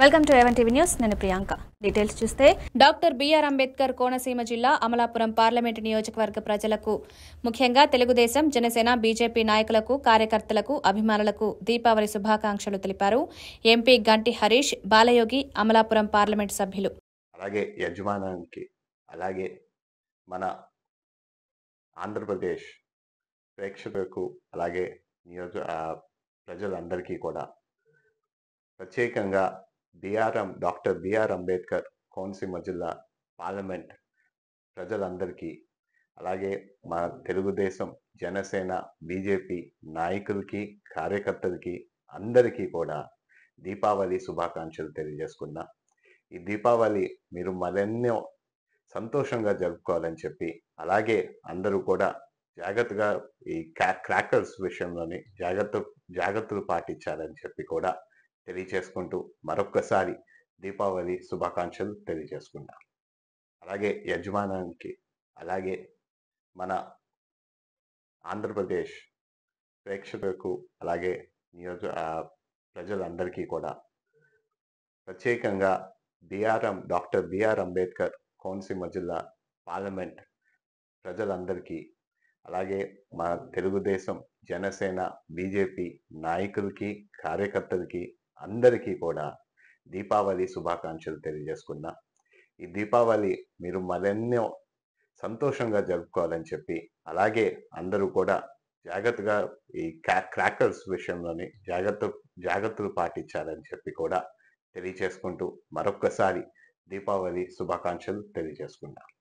welcome to even TV news నేను Priyanka details చూస్తే doctor B R Ambedkar Konaseema జిల్లా అమలాపురం పార్లమెంటు నియోజకవర్గ ప్రజలకు ముఖ్యంగా తెలుగుదేశం జనసేన బీజేపీ నాయకులకు కార్యకర్తలకు అభిమానులకు దీపావళి శుభాకాంక్షలు తెలిపారు ఎంపీ గంటి హరీష్ బాలయోగి అమలాపురం పార్లమెంటు సభ్యులు అలాగే యజమానానికి అలాగే మన ఆంధ్రప్రదేశ్ ప్రేక్షకులకు అలాగే ప్రజలందరికీ కూడా ప్రత్యేకంగా బిఆర్ఎం డాక్టర్ బిఆర్ అంబేద్కర్ కోనసీమ జిల్లా పార్లమెంట్ ప్రజలందరికీ అలాగే మా తెలుగుదేశం జనసేన బీజేపీ నాయకులకి కార్యకర్తలకి అందరికీ కూడా దీపావళి శుభాకాంక్షలు తెలియజేసుకున్నా ఈ దీపావళి మీరు మరెన్నో సంతోషంగా జరుపుకోవాలని చెప్పి అలాగే అందరూ కూడా జాగ్రత్తగా ఈ క్రాకర్స్ విషయంలోని జాగ్రత్త జాగ్రత్తలు పాటించాలని చెప్పి కూడా తెలియచేసుకుంటూ మరొక్కసారి దీపావళి శుభాకాంక్షలు తెలియజేసుకుంటాను అలాగే యజమానానికి అలాగే మన ఆంధ్రప్రదేశ్ ప్రేక్షకులకు అలాగే నియోజ ప్రజలందరికీ కూడా ప్రత్యేకంగా బీఆర్ఎం డాక్టర్ బిఆర్ అంబేద్కర్ కోనసీమ జిల్లా పార్లమెంట్ ప్రజలందరికీ అలాగే మన తెలుగుదేశం జనసేన బీజేపీ నాయకులకి కార్యకర్తలకి అందరికీ కూడా దీపావళి శుభాకాంక్షలు తెలియజేసుకుందాం ఈ దీపావళి మీరు మరెన్నో సంతోషంగా జరుపుకోవాలని చెప్పి అలాగే అందరూ కూడా జాగ్రత్తగా ఈ క్రాకర్స్ విషయంలోని జాగ్రత్త జాగ్రత్తలు పాటించాలని చెప్పి కూడా తెలియచేసుకుంటూ మరొక్కసారి దీపావళి శుభాకాంక్షలు తెలియజేసుకున్నాను